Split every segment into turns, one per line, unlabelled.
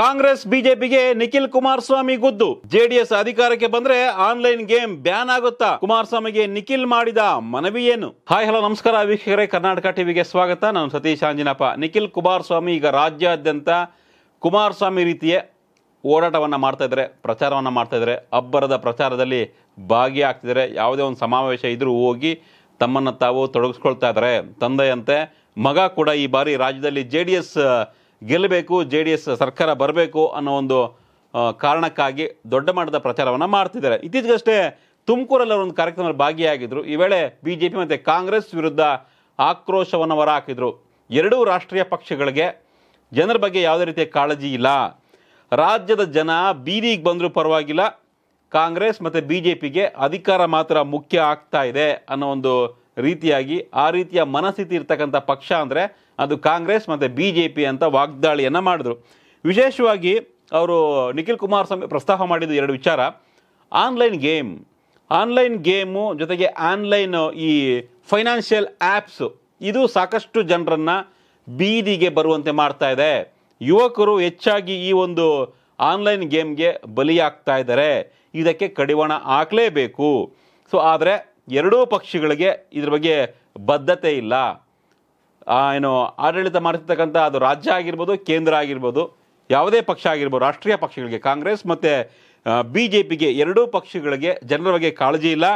ಕಾಂಗ್ರೆಸ್ ಬಿಜೆಪಿಗೆ ನಿಖಿಲ್ ಕುಮಾರಸ್ವಾಮಿ ಗುದ್ದು ಜೆಡಿಎಸ್ ಅಧಿಕಾರಕ್ಕೆ ಬಂದ್ರೆ ಆನ್ಲೈನ್ ಗೇಮ್ ಬ್ಯಾನ್ ಆಗುತ್ತಾ ಕುಮಾರಸ್ವಾಮಿಗೆ ನಿಖಿಲ್ ಮಾಡಿದ ಮನವಿ ಏನು ಹಾಯ್ ಹಲೋ ನಮಸ್ಕಾರ ವೀಕ್ಷಕರೇ ಕರ್ನಾಟಕ ಟಿವಿಗೆ ಸ್ವಾಗತ ನಾನು ಸತೀಶ್ ಆಂಜಿನಪ್ಪ ನಿಖಿಲ್ ಕುಮಾರಸ್ವಾಮಿ ಈಗ ರಾಜ್ಯಾದ್ಯಂತ ಕುಮಾರಸ್ವಾಮಿ ರೀತಿಯ ಓಡಾಟವನ್ನ ಮಾಡ್ತಾ ಇದ್ದಾರೆ ಪ್ರಚಾರವನ್ನ ಮಾಡ್ತಾ ಇದ್ದಾರೆ ಅಬ್ಬರದ ಪ್ರಚಾರದಲ್ಲಿ ಭಾಗಿಯಾಗ್ತಿದ್ರೆ ಯಾವುದೇ ಒಂದು ಸಮಾವೇಶ ಇದ್ರೂ ಹೋಗಿ ತಮ್ಮನ್ನು ತಾವು ತೊಡಗಿಸ್ಕೊಳ್ತಾ ಇದ್ದಾರೆ ತಂದೆಯಂತೆ ಮಗ ಕೂಡ ಈ ಬಾರಿ ರಾಜ್ಯದಲ್ಲಿ ಜೆ ಡಿ ಎಸ್ ಗೆಲ್ಲಬೇಕು ಜೆ ಡಿ ಎಸ್ ಸರ್ಕಾರ ಬರಬೇಕು ಅನ್ನೋ ಒಂದು ಕಾರಣಕ್ಕಾಗಿ ದೊಡ್ಡ ಮಟ್ಟದ ಪ್ರಚಾರವನ್ನು ಮಾಡ್ತಿದ್ದಾರೆ ಇತ್ತೀಚೆಗಷ್ಟೇ ತುಮಕೂರಲ್ಲಿ ಅವರೊಂದು ಕಾರ್ಯಕ್ರಮದಲ್ಲಿ ಭಾಗಿಯಾಗಿದ್ದರು ಈ ವೇಳೆ ಬಿ ಜೆ ಪಿ ಮತ್ತು ಕಾಂಗ್ರೆಸ್ ವಿರುದ್ಧ ಆಕ್ರೋಶವನ್ನು ಹೊರಹಾಕಿದರು ಎರಡೂ ರಾಷ್ಟ್ರೀಯ ಪಕ್ಷಗಳಿಗೆ ಜನರ ಬಗ್ಗೆ ಯಾವುದೇ ರೀತಿಯ ಕಾಳಜಿ ಇಲ್ಲ ರಾಜ್ಯದ ಜನ ಬೀದಿಗೆ ಬಂದರೂ ಪರವಾಗಿಲ್ಲ ಕಾಂಗ್ರೆಸ್ ಮತ್ತು ಬಿ ಜೆ ಪಿಗೆ ಅಧಿಕಾರ ಮಾತ್ರ ಮುಖ್ಯ ಆಗ್ತಾ ಇದೆ ಅನ್ನೋ ಒಂದು ರೀತಿಯಾಗಿ ಆ ರೀತಿಯ ಮನಸ್ಥಿತಿ ಇರ್ತಕ್ಕಂಥ ಪಕ್ಷ ಅಂದರೆ ಅದು ಕಾಂಗ್ರೆಸ್ ಮತ್ತು ಬಿ ಜೆ ಪಿ ಅಂತ ವಾಗ್ದಾಳಿಯನ್ನು ಮಾಡಿದ್ರು ವಿಶೇಷವಾಗಿ ಅವರು ನಿಖಿಲ್ ಕುಮಾರಸ್ವಾಮಿ ಪ್ರಸ್ತಾಪ ಮಾಡಿದ್ದು ಎರಡು ವಿಚಾರ ಆನ್ಲೈನ್ ಗೇಮ್ ಆನ್ಲೈನ್ ಗೇಮು ಜೊತೆಗೆ ಆನ್ಲೈನ್ ಈ ಫೈನಾನ್ಷಿಯಲ್ ಆ್ಯಪ್ಸು ಇದು ಸಾಕಷ್ಟು ಜನರನ್ನು ಬೀದಿಗೆ ಬರುವಂತೆ ಮಾಡ್ತಾ ಇದೆ ಯುವಕರು ಹೆಚ್ಚಾಗಿ ಈ ಒಂದು ಆನ್ಲೈನ್ ಗೇಮ್ಗೆ ಬಲಿಯಾಗ್ತಾ ಇದ್ದಾರೆ ಇದಕ್ಕೆ ಕಡಿವಾಣ ಹಾಕಲೇಬೇಕು ಸೊ ಆದರೆ ಎರಡೂ ಪಕ್ಷಗಳಿಗೆ ಇದ್ರ ಬಗ್ಗೆ ಬದ್ಧತೆ ಇಲ್ಲ ಏನು ಆಡಳಿತ ಮಾಡ್ತಿರ್ತಕ್ಕಂಥ ಅದು ರಾಜ್ಯ ಆಗಿರ್ಬೋದು ಕೇಂದ್ರ ಆಗಿರ್ಬೋದು ಯಾವುದೇ ಪಕ್ಷ ಆಗಿರ್ಬೋದು ರಾಷ್ಟ್ರೀಯ ಪಕ್ಷಗಳಿಗೆ ಕಾಂಗ್ರೆಸ್ ಮತ್ತು ಬಿ ಜೆ ಪಿಗೆ ಎರಡೂ ಪಕ್ಷಗಳಿಗೆ ಜನರ ಬಗ್ಗೆ ಕಾಳಜಿ ಇಲ್ಲ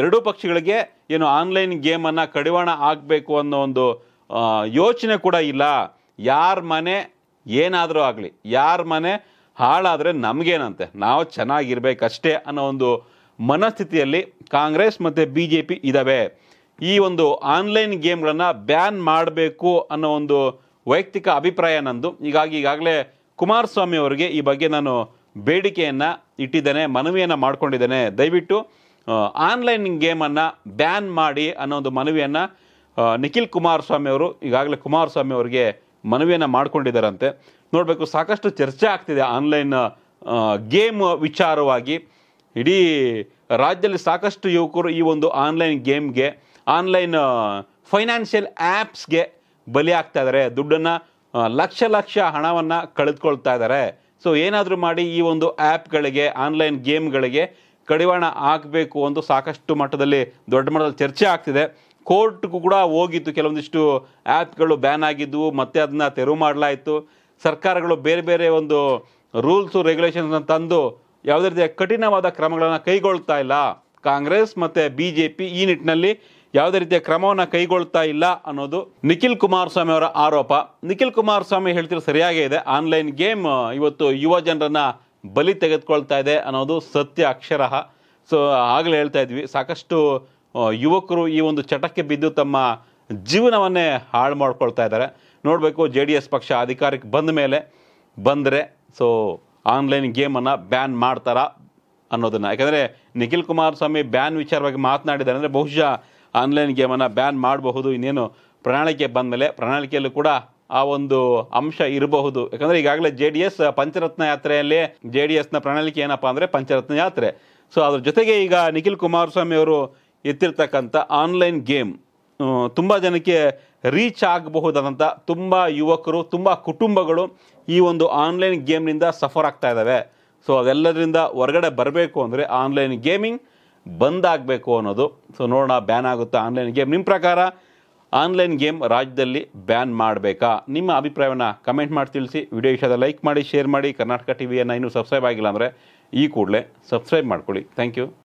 ಎರಡೂ ಪಕ್ಷಗಳಿಗೆ ಏನು ಆನ್ಲೈನ್ ಗೇಮನ್ನು ಕಡಿವಾಣ ಆಗಬೇಕು ಅನ್ನೋ ಒಂದು ಯೋಚನೆ ಕೂಡ ಇಲ್ಲ ಯಾರ ಮನೆ ಏನಾದರೂ ಆಗಲಿ ಯಾರ ಮನೆ ಹಾಳಾದರೆ ನಮಗೇನಂತೆ ನಾವು ಚೆನ್ನಾಗಿರ್ಬೇಕಷ್ಟೇ ಅನ್ನೋ ಒಂದು ಮನಸ್ಥಿತಿಯಲ್ಲಿ ಕಾಂಗ್ರೆಸ್ ಮತ್ತು ಬಿ ಜೆ ಪಿ ಇದ್ದಾವೆ ಈ ಒಂದು ಆನ್ಲೈನ್ ಗೇಮ್ಗಳನ್ನು ಬ್ಯಾನ್ ಮಾಡಬೇಕು ಅನ್ನೋ ಒಂದು ವೈಯಕ್ತಿಕ ಅಭಿಪ್ರಾಯ ನಂದು ಹೀಗಾಗಿ ಈಗಾಗಲೇ ಕುಮಾರಸ್ವಾಮಿ ಅವರಿಗೆ ಈ ಬಗ್ಗೆ ನಾನು ಬೇಡಿಕೆಯನ್ನು ಇಟ್ಟಿದ್ದೇನೆ ಮನವಿಯನ್ನು ಮಾಡಿಕೊಂಡಿದ್ದೇನೆ ದಯವಿಟ್ಟು ಆನ್ಲೈನ್ ಗೇಮನ್ನು ಬ್ಯಾನ್ ಮಾಡಿ ಅನ್ನೋ ಒಂದು ಮನವಿಯನ್ನು ನಿಖಿಲ್ ಕುಮಾರಸ್ವಾಮಿ ಅವರು ಈಗಾಗಲೇ ಕುಮಾರಸ್ವಾಮಿ ಅವರಿಗೆ ಮನವಿಯನ್ನು ಮಾಡಿಕೊಂಡಿದ್ದಾರಂತೆ ನೋಡಬೇಕು ಸಾಕಷ್ಟು ಚರ್ಚೆ ಆಗ್ತಿದೆ ಆನ್ಲೈನ್ ಗೇಮ್ ವಿಚಾರವಾಗಿ ಇಡೀ ರಾಜ್ಯದಲ್ಲಿ ಸಾಕಷ್ಟು ಯುವಕರು ಈ ಒಂದು ಆನ್ಲೈನ್ ಗೇಮ್ಗೆ ಆನ್ಲೈನ್ ಫೈನಾನ್ಷಿಯಲ್ ಆ್ಯಪ್ಸ್ಗೆ ಬಲಿ ಆಗ್ತಾ ಇದ್ದಾರೆ ದುಡ್ಡನ್ನು ಲಕ್ಷ ಲಕ್ಷ ಹಣವನ್ನು ಕಳೆದುಕೊಳ್ತಾ ಇದ್ದಾರೆ ಸೊ ಏನಾದರೂ ಮಾಡಿ ಈ ಒಂದು ಆ್ಯಪ್ಗಳಿಗೆ ಆನ್ಲೈನ್ ಗೇಮ್ಗಳಿಗೆ ಕಡಿವಾಣ ಹಾಕಬೇಕು ಅಂತ ಸಾಕಷ್ಟು ಮಟ್ಟದಲ್ಲಿ ದೊಡ್ಡ ಮಟ್ಟದಲ್ಲಿ ಚರ್ಚೆ ಆಗ್ತಿದೆ ಕೋರ್ಟ್ಗೂ ಕೂಡ ಹೋಗಿತ್ತು ಕೆಲವೊಂದಿಷ್ಟು ಆ್ಯಪ್ಗಳು ಬ್ಯಾನ್ ಆಗಿದ್ದವು ಮತ್ತೆ ಅದನ್ನು ತೆರವು ಮಾಡಲಾಯಿತು ಸರ್ಕಾರಗಳು ಬೇರೆ ಬೇರೆ ಒಂದು ರೂಲ್ಸು ರೆಗ್ಯುಲೇಷನ್ಸನ್ನು ತಂದು ಯಾವುದೇ ರೀತಿಯ ಕಠಿಣವಾದ ಕ್ರಮಗಳನ್ನು ಕೈಗೊಳ್ತಾ ಇಲ್ಲ ಕಾಂಗ್ರೆಸ್ ಮತ್ತು ಬಿ ಜೆ ಪಿ ಈ ನಿಟ್ಟಿನಲ್ಲಿ ಯಾವುದೇ ರೀತಿಯ ಕ್ರಮವನ್ನು ಕೈಗೊಳ್ತಾ ಇಲ್ಲ ಅನ್ನೋದು ನಿಖಿಲ್ ಕುಮಾರಸ್ವಾಮಿ ಅವರ ಆರೋಪ ನಿಖಿಲ್ ಕುಮಾರಸ್ವಾಮಿ ಹೇಳ್ತಿರೋ ಸರಿಯಾಗೇ ಇದೆ ಆನ್ಲೈನ್ ಗೇಮ್ ಇವತ್ತು ಯುವ ಜನರನ್ನು ಬಲಿ ತೆಗೆದುಕೊಳ್ತಾ ಇದೆ ಅನ್ನೋದು ಸತ್ಯ ಅಕ್ಷರ ಸೊ ಆಗಲೇ ಹೇಳ್ತಾ ಇದ್ವಿ ಸಾಕಷ್ಟು ಯುವಕರು ಈ ಒಂದು ಚಟಕ್ಕೆ ಬಿದ್ದು ತಮ್ಮ ಜೀವನವನ್ನೇ ಹಾಳು ಮಾಡ್ಕೊಳ್ತಾ ಇದ್ದಾರೆ ನೋಡಬೇಕು ಜೆ ಡಿ ಎಸ್ ಪಕ್ಷ ಅಧಿಕಾರಕ್ಕೆ ಬಂದ ಮೇಲೆ ಬಂದರೆ ಸೊ ಆನ್ಲೈನ್ ಗೇಮನ್ನು ಬ್ಯಾನ್ ಮಾಡ್ತಾರಾ ಅನ್ನೋದನ್ನು ಯಾಕಂದರೆ ನಿಖಿಲ್ ಕುಮಾರಸ್ವಾಮಿ ಬ್ಯಾನ್ ವಿಚಾರವಾಗಿ ಮಾತನಾಡಿದ್ದಾರೆ ಅಂದರೆ ಬಹುಶಃ ಆನ್ಲೈನ್ ಗೇಮನ್ನು ಬ್ಯಾನ್ ಮಾಡಬಹುದು ಇನ್ನೇನು ಪ್ರಣಾಳಿಕೆ ಬಂದ ಮೇಲೆ ಪ್ರಣಾಳಿಕೆಯಲ್ಲೂ ಕೂಡ ಆ ಒಂದು ಅಂಶ ಇರಬಹುದು ಯಾಕಂದರೆ ಈಗಾಗಲೇ ಜೆ ಡಿ ಎಸ್ ಪಂಚರತ್ನ ಯಾತ್ರೆಯಲ್ಲಿ ಜೆ ಡಿ ಎಸ್ನ ಪ್ರಣಾಳಿಕೆ ಏನಪ್ಪ ಅಂದರೆ ಪಂಚರತ್ನ ಯಾತ್ರೆ ಸೊ ಅದ್ರ ಜೊತೆಗೆ ಈಗ ನಿಖಿಲ್ ಕುಮಾರಸ್ವಾಮಿ ಅವರು ಎತ್ತಿರ್ತಕ್ಕಂಥ ಆನ್ಲೈನ್ ಗೇಮ್ ತುಂಬ ಜನಕ್ಕೆ ರೀಚ್ ಆಗಬಹುದಾದಂಥ ತುಂಬ ಯುವಕರು ತುಂಬ ಕುಟುಂಬಗಳು ಈ ಒಂದು ಆನ್ಲೈನ್ ಗೇಮ್ನಿಂದ ಸಫರ್ ಆಗ್ತಾ ಇದ್ದಾವೆ ಸೊ ಅದೆಲ್ಲದರಿಂದ ಹೊರಗಡೆ ಬರಬೇಕು ಅಂದರೆ ಆನ್ಲೈನ್ ಗೇಮಿಂಗ್ ಆಗಬೇಕು ಅನ್ನೋದು ಸೊ ನೋಡೋಣ ಬ್ಯಾನ್ ಆಗುತ್ತೆ ಆನ್ಲೈನ್ ಗೇಮ್ ನಿಮ್ಮ ಪ್ರಕಾರ ಆನ್ಲೈನ್ ಗೇಮ್ ರಾಜ್ಯದಲ್ಲಿ ಬ್ಯಾನ್ ಮಾಡಬೇಕಾ ನಿಮ್ಮ ಅಭಿಪ್ರಾಯವನ್ನು ಕಮೆಂಟ್ ಮಾಡಿ ತಿಳಿಸಿ ವಿಡಿಯೋ ಇಷ್ಟ ಲೈಕ್ ಮಾಡಿ ಶೇರ್ ಮಾಡಿ ಕರ್ನಾಟಕ ಟಿ ವಿಯನ್ನು ಇನ್ನೂ ಸಬ್ಸ್ಕ್ರೈಬ್ ಆಗಿಲ್ಲ ಅಂದರೆ ಈ ಕೂಡಲೇ ಸಬ್ಸ್ಕ್ರೈಬ್ ಮಾಡ್ಕೊಳ್ಳಿ ಥ್ಯಾಂಕ್ ಯು